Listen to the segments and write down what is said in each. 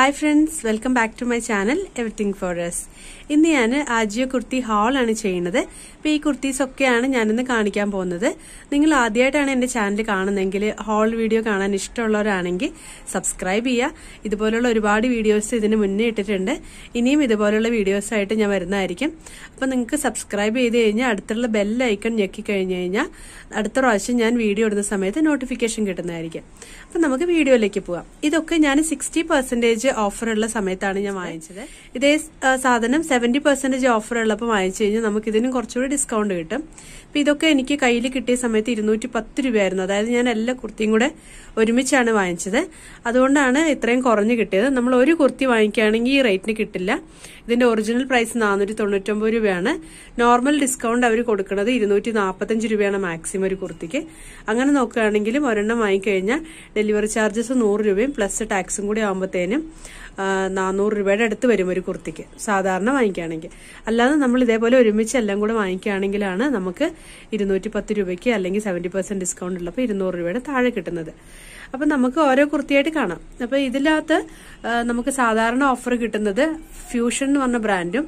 hi friends welcome back to my channel everything for us ഇന്ന് ഞാൻ ആജിയോ കുർത്തി ഹാളാണ് ചെയ്യുന്നത് അപ്പോൾ ഈ കുർത്തീസൊക്കെയാണ് ഞാനിന്ന് കാണിക്കാൻ പോകുന്നത് നിങ്ങൾ ആദ്യമായിട്ടാണ് എൻ്റെ ചാനൽ കാണുന്നതെങ്കിൽ ഹാൾ വീഡിയോ കാണാൻ ഇഷ്ടമുള്ളവരാണെങ്കിൽ സബ്സ്ക്രൈബ് ചെയ്യുക ഇതുപോലുള്ള ഒരുപാട് വീഡിയോസ് ഇതിന് മുന്നേ ഇട്ടിട്ടുണ്ട് ഇനിയും ഇതുപോലുള്ള വീഡിയോസായിട്ട് ഞാൻ വരുന്നതായിരിക്കും അപ്പോൾ നിങ്ങൾക്ക് സബ്സ്ക്രൈബ് ചെയ്ത് കഴിഞ്ഞാൽ അടുത്തുള്ള ബെൽ ഐക്കൺ ഞെക്കി കഴിഞ്ഞ് കഴിഞ്ഞാൽ അടുത്ത പ്രാവശ്യം ഞാൻ വീഡിയോ ഇടുന്ന സമയത്ത് നോട്ടിഫിക്കേഷൻ കിട്ടുന്നതായിരിക്കും അപ്പം നമുക്ക് വീഡിയോയിലേക്ക് പോകാം ഇതൊക്കെ ഞാൻ സിക്സ്റ്റി പെർസെൻറ്റേജ് ഓഫർ ഉള്ള സമയത്താണ് ഞാൻ വാങ്ങിച്ചത് ഇതേ സാധനം പെർസെന്റേജ് ഓഫർ ഉള്ളപ്പോൾ വാങ്ങിച്ചു കഴിഞ്ഞാൽ നമുക്ക് ഇതിനും കുറച്ചുകൂടി ഡിസ്കൗണ്ട് കിട്ടും അപ്പൊ ഇതൊക്കെ എനിക്ക് കയ്യിൽ കിട്ടിയ സമയത്ത് ഇരുന്നൂറ്റി പത്ത് രൂപയായിരുന്നു അതായത് ഞാൻ എല്ലാ കുർത്തിയും കൂടെ ഒരുമിച്ചാണ് വാങ്ങിച്ചത് അതുകൊണ്ടാണ് ഇത്രയും കുറഞ്ഞ് കിട്ടിയത് നമ്മൾ ഒരു കുർത്തി വാങ്ങിക്കുകയാണെങ്കിൽ ഈ റേറ്റിന് കിട്ടില്ല ഇതിന്റെ ഒറിജിനൽ പ്രൈസ് നാനൂറ്റി തൊണ്ണൂറ്റൊമ്പത് രൂപയാണ് നോർമൽ ഡിസ്കൗണ്ട് അവർ കൊടുക്കുന്നത് ഇരുന്നൂറ്റി നാൽപ്പത്തഞ്ച് രൂപയാണ് മാക്സിമം ഒരു കുർത്തിക്ക് അങ്ങനെ നോക്കുകയാണെങ്കിലും ഒരെണ്ണം വാങ്ങിക്കഴിഞ്ഞാൽ ഡെലിവറി ചാർജസ് നൂറ് രൂപയും പ്ലസ് ടാക്സും കൂടി ആകുമ്പോഴത്തേനും നാനൂറ് രൂപയുടെ അടുത്ത് വരും ഒരു കുർത്തിക്ക് സാധാരണ വാങ്ങിക്കുകയാണെങ്കിൽ അല്ലാതെ നമ്മൾ ഇതേപോലെ ഒരുമിച്ച് എല്ലാം കൂടെ വാങ്ങിക്കുകയാണെങ്കിലാണ് നമുക്ക് ഇരുന്നൂറ്റി പത്ത് രൂപയ്ക്ക് അല്ലെങ്കിൽ സെവൻറ്റി പെർസെൻറ്റ് ഡിസ്കൗണ്ട് ഉള്ളപ്പോൾ ഇരുന്നൂറ് രൂപയുടെ താഴെ കിട്ടുന്നത് അപ്പം നമുക്ക് ഓരോ കുർത്തിയായിട്ട് കാണാം അപ്പോൾ ഇതിനകത്ത് നമുക്ക് സാധാരണ ഓഫർ കിട്ടുന്നത് ഫ്യൂഷൻ എന്ന് പറഞ്ഞ ബ്രാൻഡും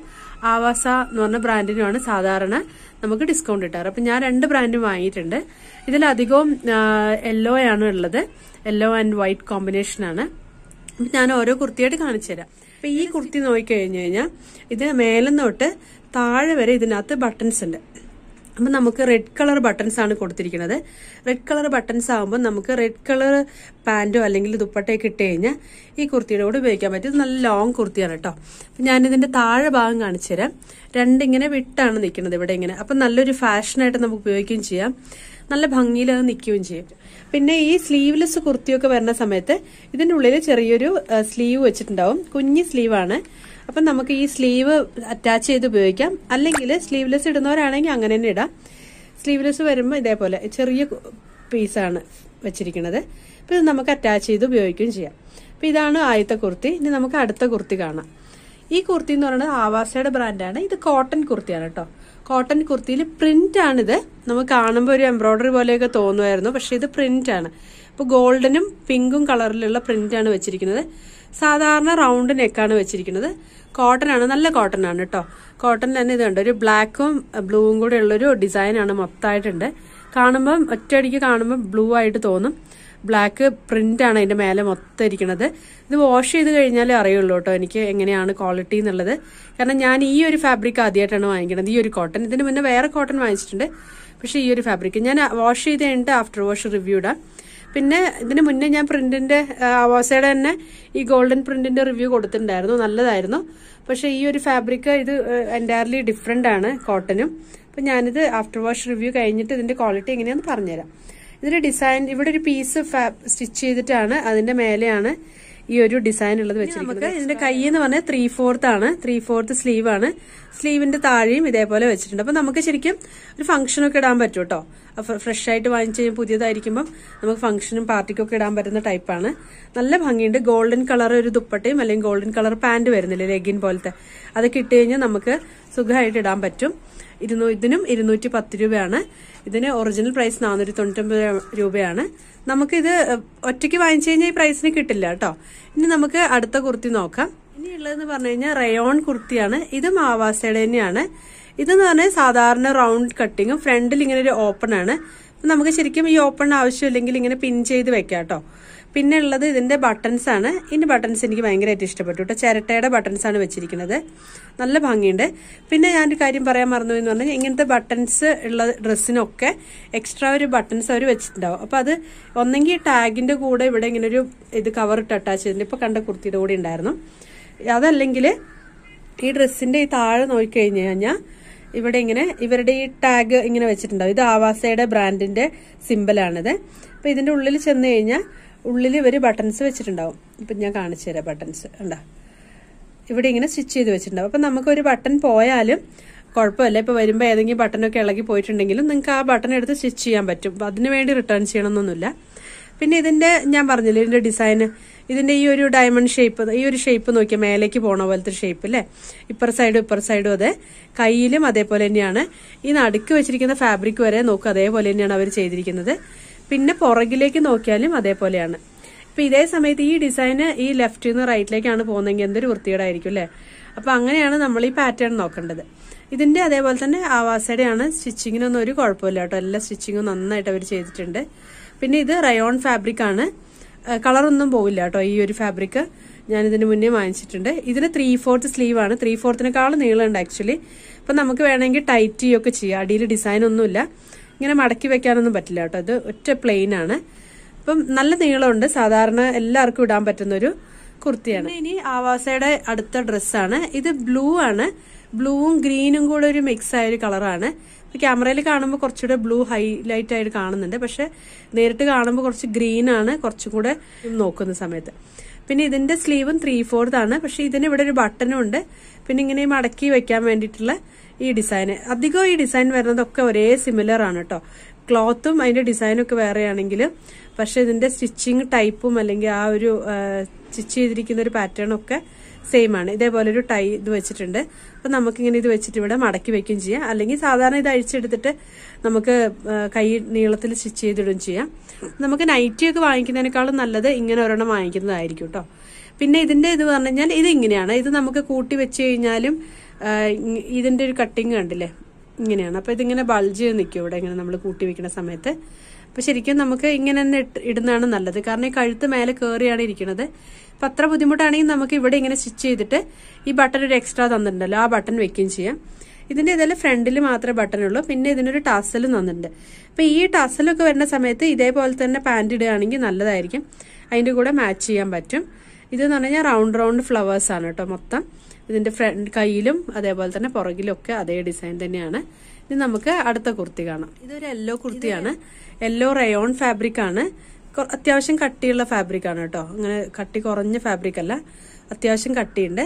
ആവാസ എന്ന് പറഞ്ഞ ബ്രാൻഡിനുമാണ് സാധാരണ നമുക്ക് ഡിസ്കൗണ്ട് കിട്ടാറ് അപ്പം ഞാൻ രണ്ട് ബ്രാൻഡും വാങ്ങിയിട്ടുണ്ട് ഇതിലധികവും യെല്ലോ ആണ് ഉള്ളത് യെല്ലോ ആൻഡ് വൈറ്റ് കോമ്പിനേഷനാണ് ഞാൻ ഓരോ കുർത്തിയായിട്ട് കാണിച്ചു തരാം അപ്പൊ ഈ കുർത്തി നോക്കിക്കഴിഞ്ഞു കഴിഞ്ഞാൽ ഇത് മേലെ തൊട്ട് താഴെ വരെ ഇതിനകത്ത് ബട്ടൺസ് ഉണ്ട് അപ്പൊ നമുക്ക് റെഡ് കളർ ബട്ടൺസ് ആണ് കൊടുത്തിരിക്കുന്നത് റെഡ് കളർ ബട്ടൺസ് ആകുമ്പോൾ നമുക്ക് റെഡ് കളർ പാൻറ്റോ അല്ലെങ്കിൽ ദുപ്പട്ടയൊക്കെ ഇട്ട് കഴിഞ്ഞാൽ ഈ കുർത്തിയുടെ കൂടെ ഉപയോഗിക്കാൻ പറ്റും നല്ല ലോങ് കുർത്തിയാണ് കേട്ടോ അപ്പം ഞാനിതിൻ്റെ താഴെ ഭാഗം കാണിച്ചു തരാം രണ്ടിങ്ങനെ വിട്ടാണ് നിൽക്കുന്നത് ഇവിടെ ഇങ്ങനെ അപ്പൊ നല്ലൊരു ഫാഷനായിട്ട് നമുക്ക് ഉപയോഗിക്കുകയും ചെയ്യാം നല്ല ഭംഗിയിൽ അത് നിൽക്കുകയും ചെയ്യും പിന്നെ ഈ സ്ലീവ്ലെസ് കുർത്തിയൊക്കെ വരുന്ന സമയത്ത് ഇതിൻ്റെ ഉള്ളിൽ ചെറിയൊരു സ്ലീവ് വെച്ചിട്ടുണ്ടാവും കുഞ്ഞ് സ്ലീവാണ് അപ്പം നമുക്ക് ഈ സ്ലീവ് അറ്റാച്ച് ചെയ്ത് ഉപയോഗിക്കാം അല്ലെങ്കിൽ സ്ലീവ്ലെസ് ഇടുന്നവരാണെങ്കിൽ അങ്ങനെ തന്നെ ഇടാം സ്ലീവ്ലെസ് വരുമ്പോൾ ഇതേപോലെ ചെറിയ പീസാണ് വെച്ചിരിക്കുന്നത് അപ്പം ഇത് നമുക്ക് അറ്റാച്ച് ചെയ്ത് ഉപയോഗിക്കുകയും ചെയ്യാം അപ്പം ഇതാണ് ആദ്യത്തെ കുർത്തി ഇനി നമുക്ക് അടുത്ത കുർത്തി കാണാം ഈ കുർത്തി എന്ന് പറയുന്നത് ആവാസയുടെ ബ്രാൻഡാണ് ഇത് കോട്ടൺ കുർത്തിയാണ് കേട്ടോ കോട്ടൺ കുർത്തിയിൽ പ്രിന്റ് ആണിത് നമുക്ക് കാണുമ്പോൾ ഒരു എംബ്രോയ്ഡറി പോലെയൊക്കെ തോന്നുമായിരുന്നു പക്ഷെ ഇത് പ്രിന്റ് ആണ് അപ്പോൾ ഗോൾഡനും പിങ്കും കളറിലുള്ള പ്രിന്റ് ആണ് വെച്ചിരിക്കുന്നത് സാധാരണ റൗണ്ട് നെക്കാണ് വെച്ചിരിക്കുന്നത് കോട്ടൺ ആണ് നല്ല കോട്ടൺ ആണ് കേട്ടോ കോട്ടൺ തന്നെ ഇതുണ്ട് ഒരു ബ്ലാക്കും ബ്ലൂവും കൂടെ ഉള്ളൊരു ഡിസൈനാണ് മൊത്തമായിട്ടുണ്ട് കാണുമ്പം ഒറ്റയടിക്ക് കാണുമ്പോൾ ബ്ലൂ ആയിട്ട് തോന്നും ബ്ലാക്ക് പ്രിന്റ് ആണ് അതിന്റെ മേലെ മൊത്തം ഇരിക്കുന്നത് ഇത് വാഷ് ചെയ്ത് കഴിഞ്ഞാലേ അറിയുള്ളൂ കേട്ടോ എനിക്ക് എങ്ങനെയാണ് ക്വാളിറ്റി എന്നുള്ളത് കാരണം ഞാൻ ഈ ഒരു ഫാബ്രിക് ആദ്യമായിട്ടാണ് വാങ്ങിക്കുന്നത് ഈ ഒരു കോട്ടൺ ഇതിന് മുന്നേ വേറെ കോട്ടൺ വാങ്ങിച്ചിട്ടുണ്ട് പക്ഷേ ഈ ഒരു ഫാബ്രിക് ഞാൻ വാഷ് ചെയ്ത് കഴിഞ്ഞിട്ട് ആഫ്റ്റർ വാഷ് റിവ്യൂ ഇടാം പിന്നെ ഇതിന് മുന്നേ ഞാൻ പ്രിന്റിന്റെ അവാസയുടെ തന്നെ ഈ ഗോൾഡൻ പ്രിന്റിന്റെ റിവ്യൂ കൊടുത്തിട്ടുണ്ടായിരുന്നു നല്ലതായിരുന്നു പക്ഷെ ഈ ഒരു ഫാബ്രിക് ഇത് എൻറ്റയർലി ഡിഫറെൻ്റ് ആണ് കോട്ടനും അപ്പം ഞാനിത് ആഫ്റ്റർ വാഷ് റിവ്യൂ കഴിഞ്ഞിട്ട് ഇതിന്റെ ക്വാളിറ്റി എങ്ങനെയാണെന്ന് പറഞ്ഞുതരാം ഇതിന്റെ ഡിസൈൻ ഇവിടെ ഒരു പീസ് സ്റ്റിച്ച് ചെയ്തിട്ടാണ് അതിന്റെ മേലെയാണ് ഈ ഒരു ഡിസൈൻ ഉള്ളത് വെച്ചിരിക്കുന്നത് നമുക്ക് ഇതിന്റെ കൈ എന്ന് പറഞ്ഞാൽ ത്രീ ഫോർത്ത് ആണ് ത്രീ ഫോർത്ത് സ്ലീവ് ആണ് സ്ലീവിന്റെ താഴെയും ഇതേപോലെ വെച്ചിട്ടുണ്ട് അപ്പൊ നമുക്ക് ശരിക്കും ഒരു ഫംഗ്ഷനൊക്കെ ഇടാൻ പറ്റും കേട്ടോ ഫ്രഷ് ആയിട്ട് വാങ്ങിച്ചു കഴിഞ്ഞാൽ പുതിയതായിരിക്കുമ്പോൾ നമുക്ക് ഫംഗ്ഷനും പാർട്ടിക്കും ഒക്കെ ഇടാൻ പറ്റുന്ന ടൈപ്പാണ് നല്ല ഭംഗിയുണ്ട് ഗോൾഡൻ കളർ ഒരു ദുപ്പട്ടയും അല്ലെങ്കിൽ ഗോൾഡൻ കളർ പാന്റ് വരുന്നില്ലേ ലെഗിൻ പോലത്തെ അതൊക്കെ ഇട്ട് കഴിഞ്ഞാൽ നമുക്ക് സുഖമായിട്ട് ഇടാൻ പറ്റും ഇരുന്നൂ ഇതിനും ഇരുന്നൂറ്റി പത്ത് രൂപയാണ് ഇതിന് ഒറിജിനൽ പ്രൈസ് നാനൂറ്റി തൊണ്ണൂറ്റൊമ്പത് രൂപയാണ് നമുക്കിത് ഒറ്റയ്ക്ക് വാങ്ങിച്ചു കഴിഞ്ഞാൽ ഈ പ്രൈസിന് കിട്ടില്ല കേട്ടോ ഇനി നമുക്ക് അടുത്ത കുർത്തി നോക്കാം ഇനിയുള്ളതെന്ന് പറഞ്ഞു കഴിഞ്ഞാൽ റയോൺ കുർത്തിയാണ് ഇത് മാവാസയുടെ തന്നെയാണ് ഇതെന്ന് പറഞ്ഞാൽ സാധാരണ റൗണ്ട് കട്ടിങ്ങും ഫ്രണ്ടിൽ ഇങ്ങനെ ഒരു ഓപ്പൺ ആണ് നമുക്ക് ശരിക്കും ഈ ഓപ്പൺ ആവശ്യമില്ലെങ്കിൽ ഇങ്ങനെ പിൻ ചെയ്ത് വെക്കാം കേട്ടോ പിന്നെ ഉള്ളത് ഇതിൻ്റെ ബട്ടൺസ് ആണ് ഇതിൻ്റെ ബട്ടൺസ് എനിക്ക് ഭയങ്കരമായിട്ട് ഇഷ്ടപ്പെട്ടു കേട്ടോ ചിരട്ടയുടെ ബട്ടൺസ് ആണ് വെച്ചിരിക്കുന്നത് നല്ല ഭംഗിയുണ്ട് പിന്നെ ഞാനൊരു കാര്യം പറയാൻ മറന്നു എന്ന് പറഞ്ഞാൽ ഇങ്ങനത്തെ ബട്ടൺസ് ഉള്ള ഡ്രസ്സിനൊക്കെ എക്സ്ട്രാ ഒരു ബട്ടൺസ് അവർ വെച്ചിട്ടുണ്ടാവും അപ്പോൾ അത് ഒന്നെങ്കിൽ ടാഗിൻ്റെ കൂടെ ഇവിടെ ഇങ്ങനെ ഒരു ഇത് കവറിട്ട് അറ്റാച്ച് ചെയ്തിട്ടുണ്ട് ഇപ്പോൾ കണ്ട കുർത്തിയുടെ കൂടെ ഉണ്ടായിരുന്നു അതല്ലെങ്കിൽ ഈ ഡ്രസ്സിൻ്റെ ഈ താഴെ നോക്കിക്കഴിഞ്ഞ് കഴിഞ്ഞാൽ ഇവിടെ ഇങ്ങനെ ഇവരുടെ ഈ ടാഗ് ഇങ്ങനെ വെച്ചിട്ടുണ്ടാവും ഇത് ആവാസയുടെ ബ്രാൻഡിന്റെ സിമ്പിളാണിത് അപ്പം ഇതിൻ്റെ ഉള്ളിൽ ചെന്ന് കഴിഞ്ഞാൽ ഉള്ളിൽ ഇവർ ബട്ടൺസ് വെച്ചിട്ടുണ്ടാവും ഇപ്പം ഞാൻ കാണിച്ചു തരാം ബട്ടൺസ് ഉണ്ടോ ഇവിടെ ഇങ്ങനെ സ്റ്റിച്ച് ചെയ്ത് വെച്ചിട്ടുണ്ടാവും അപ്പം നമുക്കൊരു ബട്ടൺ പോയാലും കുഴപ്പമില്ല ഇപ്പോൾ വരുമ്പോൾ ഏതെങ്കിലും ബട്ടനൊക്കെ ഇളകി പോയിട്ടുണ്ടെങ്കിലും നിങ്ങൾക്ക് ആ ബട്ടൺ എടുത്ത് സ്റ്റിച്ച് ചെയ്യാൻ പറ്റും അപ്പം അതിന് വേണ്ടി റിട്ടേൺ ചെയ്യണമെന്നൊന്നുമില്ല പിന്നെ ഇതിൻ്റെ ഞാൻ പറഞ്ഞില്ലേ ഇതിൻ്റെ ഡിസൈന് ഇതിൻ്റെ ഈ ഒരു ഡയമണ്ട് ഷേപ്പ് ഈ ഒരു ഷേപ്പ് നോക്കിയാൽ മേലേക്ക് പോണ പോലത്തെ ഷേപ്പ് അല്ലേ ഇപ്പുറ സൈഡും ഇപ്പുറ സൈഡും അതെ കയ്യിലും അതേപോലെ തന്നെയാണ് ഈ നടുക്ക് വെച്ചിരിക്കുന്ന ഫാബ്രിക് വരെ നോക്കുക അതേപോലെ തന്നെയാണ് അവർ ചെയ്തിരിക്കുന്നത് പിന്നെ പുറകിലേക്ക് നോക്കിയാലും അതേപോലെയാണ് ഇപ്പൊ ഇതേ സമയത്ത് ഈ ഡിസൈന് ഈ ലെഫ്റ്റിൽ നിന്ന് റൈറ്റിലേക്കാണ് പോകുന്നതെങ്കിൽ എന്തൊരു വൃത്തികേടായിരിക്കും അല്ലെ അപ്പൊ അങ്ങനെയാണ് നമ്മൾ ഈ പാറ്റേൺ നോക്കേണ്ടത് ഇതിന്റെ അതേപോലെ തന്നെ ആവാസയുടെയാണ് സ്റ്റിച്ചിങ്ങിനൊന്നും ഒരു കുഴപ്പമില്ല കേട്ടോ എല്ലാ സ്റ്റിച്ചിങ്ങും നന്നായിട്ട് അവർ ചെയ്തിട്ടുണ്ട് പിന്നെ ഇത് റയോൺ ഫാബ്രിക് ആണ് കളറൊന്നും പോവില്ല കേട്ടോ ഈ ഒരു ഫാബ്രിക് ഞാൻ ഇതിന് മുന്നേ വാങ്ങിച്ചിട്ടുണ്ട് ഇതിന് ത്രീ ഫോർത്ത് സ്ലീവ് ആണ് ത്രീ ഫോർത്തിനേക്കാളും നീളമുണ്ട് ആക്ച്വലി അപ്പൊ നമുക്ക് വേണമെങ്കിൽ ടൈറ്റ് ഒക്കെ ചെയ്യാം അടിയിൽ ഡിസൈൻ ഒന്നുമില്ല ഇങ്ങനെ മടക്കി വെക്കാനൊന്നും പറ്റില്ല കേട്ടോ ഇത് ഒറ്റ പ്ലെയിൻ ആണ് അപ്പം നല്ല നീളമുണ്ട് സാധാരണ എല്ലാവർക്കും ഇടാൻ പറ്റുന്ന ഒരു കുർത്തിയാണ് ഇനി ആവാസയുടെ അടുത്ത ഡ്രസ്സാണ് ഇത് ബ്ലൂ ആണ് ബ്ലൂവും ഗ്രീനും കൂടെ ഒരു മിക്സ് ആയ ഒരു കളറാണ് ക്യാമറയിൽ കാണുമ്പോൾ കുറച്ചുകൂടെ ബ്ലൂ ഹൈലൈറ്റ് ആയിട്ട് കാണുന്നുണ്ട് പക്ഷെ നേരിട്ട് കാണുമ്പോൾ കുറച്ച് ഗ്രീൻ ആണ് കുറച്ചും കൂടെ നോക്കുന്ന സമയത്ത് പിന്നെ ഇതിന്റെ സ്ലീവും ത്രീ ഫോർത്ത് ആണ് പക്ഷെ ഇതിന് ഇവിടെ ഒരു ബട്ടണും ഉണ്ട് പിന്നെ ഇങ്ങനെ മടക്കി വെക്കാൻ വേണ്ടിയിട്ടുള്ള ഈ ഡിസൈൻ അധികം ഈ ഡിസൈൻ വരുന്നതൊക്കെ ഒരേ സിമിലർ ആണ് കേട്ടോ ക്ലോത്തും അതിന്റെ ഡിസൈനും ഒക്കെ വേറെയാണെങ്കിലും പക്ഷെ ഇതിന്റെ സ്റ്റിച്ചിങ് ടൈപ്പും അല്ലെങ്കിൽ ആ ഒരു സ്റ്റിച്ച് ചെയ്തിരിക്കുന്ന ഒരു പാറ്റേൺ ഒക്കെ സെയിം ആണ് ഇതേപോലെ ഒരു ടൈ ഇത് വെച്ചിട്ടുണ്ട് നമുക്ക് ഇങ്ങനെ ഇത് വെച്ചിട്ട് ഇവിടെ മടക്കി വെക്കുകയും ചെയ്യാം അല്ലെങ്കിൽ സാധാരണ ഇത് അഴിച്ചെടുത്തിട്ട് നമുക്ക് കൈ നീളത്തിൽ സ്റ്റിച്ച് ചെയ്തിടുകയും ചെയ്യാം നമുക്ക് നൈറ്റി ഒക്കെ വാങ്ങിക്കുന്നതിനേക്കാളും നല്ലത് ഇങ്ങനെ ഒരെണ്ണം വാങ്ങിക്കുന്നതായിരിക്കും കേട്ടോ പിന്നെ ഇതിന്റെ ഇത് പറഞ്ഞു കഴിഞ്ഞാൽ ഇത് ഇങ്ങനെയാണ് ഇത് നമുക്ക് കൂട്ടി വെച്ച് കഴിഞ്ഞാലും ഇതിന്റെ ഒരു കട്ടിങ് കണ്ടില്ലേ ഇങ്ങനെയാണ് അപ്പോൾ ഇതിങ്ങനെ ബൾജ് നിൽക്കും ഇവിടെ ഇങ്ങനെ നമ്മൾ കൂട്ടി വെക്കുന്ന സമയത്ത് അപ്പോൾ ശരിക്കും നമുക്ക് ഇങ്ങനെ തന്നെ ഇടുന്നതാണ് നല്ലത് കാരണം ഈ കഴുത്ത് മേലെ കയറിയാണ് ഇരിക്കുന്നത് അപ്പൊ അത്ര ബുദ്ധിമുട്ടാണെങ്കിൽ നമുക്ക് ഇവിടെ ഇങ്ങനെ സ്റ്റിച്ച് ചെയ്തിട്ട് ഈ ബട്ടൺ ഒരു എക്സ്ട്രാ തന്നിട്ടുണ്ടല്ലോ ആ ബട്ടൺ വെക്കുകയും ചെയ്യാം ഇതിന്റെ ഇതിൽ ഫ്രണ്ടിൽ മാത്രമേ ബട്ടൺ ഉള്ളൂ പിന്നെ ഇതിനൊരു ടാസലും തന്നിട്ടുണ്ട് അപ്പോൾ ഈ ടാസലൊക്കെ വരുന്ന സമയത്ത് ഇതേപോലെ തന്നെ പാൻറ് ഇടുകയാണെങ്കിൽ നല്ലതായിരിക്കും അതിന്റെ കൂടെ മാച്ച് ചെയ്യാൻ പറ്റും എന്ന് പറഞ്ഞാൽ റൗണ്ട് റൗണ്ട് ഫ്ലവേഴ്സാണ് കേട്ടോ മൊത്തം ഇതിന്റെ ഫ്രണ്ട് കയ്യിലും അതേപോലെ തന്നെ പുറകിലും ഒക്കെ അതേ ഡിസൈൻ തന്നെയാണ് ഇനി നമുക്ക് അടുത്ത കുർത്തി കാണാം ഇതൊരു യെല്ലോ കുർത്തിയാണ് യെല്ലോ റയോൺ ഫാബ്രിക് ആണ് അത്യാവശ്യം കട്ടിയുള്ള ഫാബ്രിക് ആണ് കേട്ടോ അങ്ങനെ കട്ടി കുറഞ്ഞ ഫാബ്രിക് അല്ല അത്യാവശ്യം കട്ടിയുണ്ട്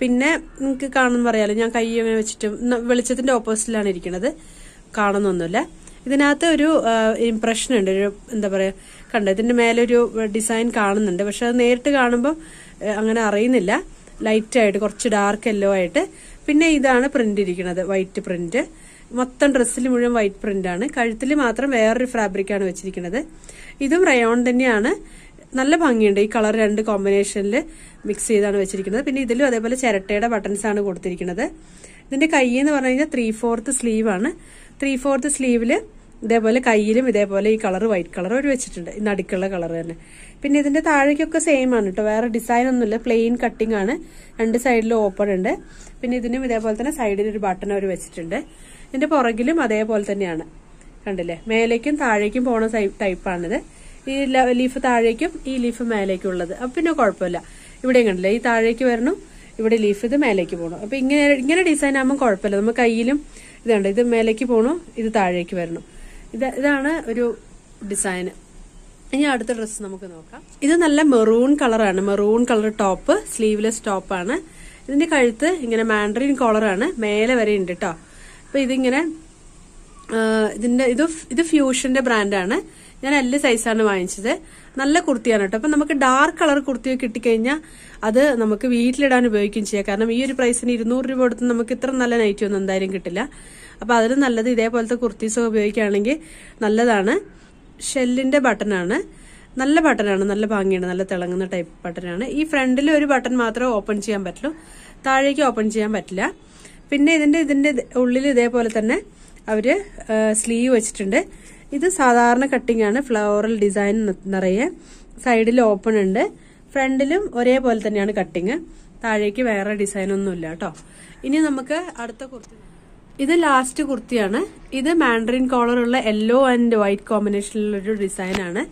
പിന്നെ നിങ്ങൾക്ക് കാണുന്ന പറയാലോ ഞാൻ കൈ അങ്ങനെ വെച്ചിട്ട് വെളിച്ചത്തിന്റെ ഓപ്പോസിറ്റിലാണ് ഇരിക്കുന്നത് കാണുന്നൊന്നുമില്ല ഇതിനകത്ത് ഒരു ഇംപ്രഷൻ ഉണ്ട് ഒരു എന്താ പറയാ കണ്ട ഇതിന്റെ മേലെ ഒരു ഡിസൈൻ കാണുന്നുണ്ട് പക്ഷെ അത് നേരിട്ട് കാണുമ്പോൾ അങ്ങനെ അറിയുന്നില്ല ലൈറ്റ് ആയിട്ട് കുറച്ച് ഡാർക്ക് യെല്ലോ ആയിട്ട് പിന്നെ ഇതാണ് പ്രിന്റ് ഇരിക്കുന്നത് വൈറ്റ് പ്രിന്റ് മൊത്തം ഡ്രസ്സിൽ മുഴുവൻ വൈറ്റ് പ്രിന്റ് ആണ് കഴുത്തിൽ മാത്രം വേറൊരു ഫാബ്രിക്കാണ് വെച്ചിരിക്കുന്നത് ഇതും റയോൺ തന്നെയാണ് നല്ല ഭംഗിയുണ്ട് ഈ കളർ രണ്ട് കോമ്പിനേഷനിൽ മിക്സ് ചെയ്താണ് വെച്ചിരിക്കുന്നത് പിന്നെ ഇതിലും അതേപോലെ ചിരട്ടയുടെ ബട്ടൺസ് ആണ് കൊടുത്തിരിക്കുന്നത് ഇതിന്റെ കൈ എന്ന് പറഞ്ഞു കഴിഞ്ഞാൽ ത്രീ ഫോർത്ത് സ്ലീവ് ആണ് ത്രീ ഫോർത്ത് സ്ലീവിൽ ഇതേപോലെ കയ്യിലും ഇതേപോലെ ഈ കളർ വൈറ്റ് കളർ ഒരു വെച്ചിട്ടുണ്ട് ഇന്ന് അടുക്കള കളർ തന്നെ പിന്നെ ഇതിന്റെ താഴേക്കൊക്കെ സെയിം ആണ് കേട്ടോ വേറെ ഡിസൈൻ ഒന്നുമില്ല പ്ലെയിൻ കട്ടിംഗ് ആണ് രണ്ട് സൈഡിലും ഓപ്പൺ ഉണ്ട് പിന്നെ ഇതിനും ഇതേപോലെ തന്നെ സൈഡിൽ ഒരു ബട്ടൺ അവർ വെച്ചിട്ടുണ്ട് ഇതിന്റെ പുറകിലും അതേപോലെ തന്നെയാണ് കണ്ടില്ലേ മേലേക്കും താഴേക്കും പോണ ടൈപ്പാണിത് ഈ ലീഫ് താഴേക്കും ഈ ലീഫ് മേലേക്കും ഉള്ളത് അപ്പൊ പിന്നെ കുഴപ്പമില്ല ഇവിടെയും കണ്ടില്ലേ ഈ താഴേക്ക് വരണം ഇവിടെ ലീഫ് ഇത് മേലേക്ക് പോകണം അപ്പൊ ഇങ്ങനെ ഇങ്ങനെ ഡിസൈൻ ആകുമ്പോൾ കുഴപ്പമില്ല നമ്മൾ കയ്യിലും ഇതുണ്ട് ഇത് മേലേക്ക് പോകണം ഇത് താഴേക്ക് വരണം ഇത് ഇതാണ് ഒരു ഡിസൈൻ ഇനി അടുത്ത ഡ്രസ്സ് നമുക്ക് നോക്കാം ഇത് നല്ല മെറൂൺ കളറാണ് മെറൂൺ കളർ ടോപ്പ് സ്ലീവ്ലെസ് ടോപ്പാണ് ഇതിന്റെ കഴുത്ത് ഇങ്ങനെ മാൻഡറിൻ കോളറാണ് മേലെ വരെ ഉണ്ട് കേട്ടോ അപ്പോൾ ഇതിങ്ങനെ ഇതിന്റെ ഇത് ഇത് ഫ്യൂഷന്റെ ബ്രാൻഡാണ് ഞാൻ എല്ല് സൈസാണ് വാങ്ങിച്ചത് നല്ല കുർത്തിയാണ് കേട്ടോ അപ്പൊ നമുക്ക് ഡാർക്ക് കളർ കുർത്തി കിട്ടിക്കഴിഞ്ഞാൽ അത് നമുക്ക് വീട്ടിലിടാൻ ഉപയോഗിക്കുകയും ചെയ്യാം കാരണം ഈ ഒരു പ്രൈസിന് ഇരുന്നൂറ് രൂപ കൊടുത്ത് നമുക്ക് ഇത്ര നല്ല നൈറ്റി ഒന്നും എന്തായാലും കിട്ടില്ല അപ്പൊ അതിന് നല്ലത് ഇതേപോലത്തെ കുർത്തീസ് ഉപയോഗിക്കുകയാണെങ്കിൽ നല്ലതാണ് ഷെല്ലിന്റെ ബട്ടനാണ് നല്ല ബട്ടനാണ് നല്ല ഭംഗിയാണ് നല്ല തിളങ്ങുന്ന ടൈപ്പ് ബട്ടനാണ് ഈ ഫ്രണ്ടിൽ ഒരു ബട്ടൺ മാത്രമേ ഓപ്പൺ ചെയ്യാൻ പറ്റുള്ളൂ താഴേക്ക് ഓപ്പൺ ചെയ്യാൻ പറ്റില്ല പിന്നെ ഇതിന്റെ ഇതിന്റെ ഉള്ളിൽ ഇതേപോലെ തന്നെ അവര് സ്ലീവ് വെച്ചിട്ടുണ്ട് ഇത് സാധാരണ കട്ടിംഗ് ആണ് ഫ്ലവറൽ ഡിസൈൻ നിറയെ സൈഡിൽ ഓപ്പൺ ഉണ്ട് ഫ്രണ്ടിലും ഒരേപോലെ തന്നെയാണ് കട്ടിങ് താഴേക്ക് വേറെ ഡിസൈൻ ഒന്നും ഇല്ല കേട്ടോ ഇനി നമുക്ക് അടുത്ത കുർത്തി ഇത് ലാസ്റ്റ് കുർത്തിയാണ് ഇത് മാൻഡറിൻ കോളറുള്ള യെല്ലോ ആൻഡ് വൈറ്റ് കോമ്പിനേഷനിലൊരു ഡിസൈൻ ആണ്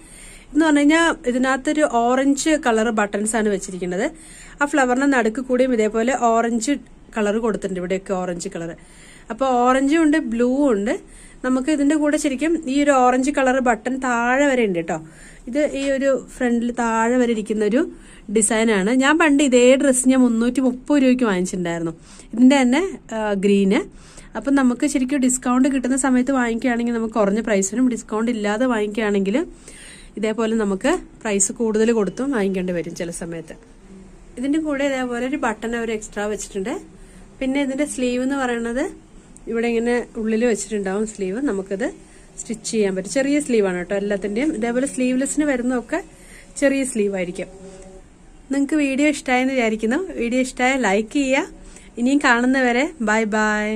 എന്ന് പറഞ്ഞു കഴിഞ്ഞാൽ ഇതിനകത്തൊരു ഓറഞ്ച് കളർ ബട്ടൺസ് ആണ് വെച്ചിരിക്കുന്നത് ആ ഫ്ലവറിന്റെ നടുക്ക് കൂടിയും ഇതേപോലെ ഓറഞ്ച് കളർ കൊടുത്തിട്ടുണ്ട് ഇവിടെയൊക്കെ ഓറഞ്ച് കളർ അപ്പോൾ ഓറഞ്ചും ഉണ്ട് ബ്ലൂ ഉണ്ട് നമുക്ക് ഇതിന്റെ കൂടെ ശരിക്കും ഈ ഒരു ഓറഞ്ച് കളർ ബട്ടൺ താഴെ വരെ ഉണ്ട് കേട്ടോ ഇത് ഈ ഒരു ഫ്രണ്ടിൽ താഴെ വരെ ഇരിക്കുന്ന ഒരു ഡിസൈനാണ് ഞാൻ പണ്ട് ഇതേ ഡ്രസ്സ് ഞാൻ മുന്നൂറ്റി മുപ്പത് രൂപയ്ക്ക് വാങ്ങിച്ചിട്ടുണ്ടായിരുന്നു ഇതിന്റെ തന്നെ ഗ്രീന് അപ്പം നമുക്ക് ശരിക്കും ഡിസ്കൗണ്ട് കിട്ടുന്ന സമയത്ത് വാങ്ങിക്കുകയാണെങ്കിൽ നമുക്ക് കുറഞ്ഞ പ്രൈസിനും ഡിസ്കൗണ്ട് ഇല്ലാതെ വാങ്ങിക്കുകയാണെങ്കിൽ ഇതേപോലെ നമുക്ക് പ്രൈസ് കൂടുതൽ കൊടുത്തും വാങ്ങിക്കേണ്ടി വരും ചില സമയത്ത് ഇതിൻ്റെ കൂടെ ഇതേപോലെ ഒരു ബട്ടൺ അവർ എക്സ്ട്രാ വെച്ചിട്ടുണ്ട് പിന്നെ ഇതിന്റെ സ്ലീവ് എന്ന് പറയുന്നത് ഇവിടെ ഇങ്ങനെ ഉള്ളിൽ വെച്ചിട്ടുണ്ടാവും സ്ലീവ് നമുക്കത് സ്റ്റിച്ച് ചെയ്യാൻ പറ്റും ചെറിയ സ്ലീവാണ് കേട്ടോ എല്ലാത്തിന്റെയും ഇതേപോലെ സ്ലീവ്ലെസ്സിന് വരുന്നതൊക്കെ ചെറിയ സ്ലീവ് ആയിരിക്കും നിങ്ങൾക്ക് വീഡിയോ ഇഷ്ടമായെന്ന് വിചാരിക്കുന്നു വീഡിയോ ഇഷ്ടമായ ലൈക്ക് ചെയ്യുക ഇനിയും കാണുന്നവരെ ബൈ ബൈ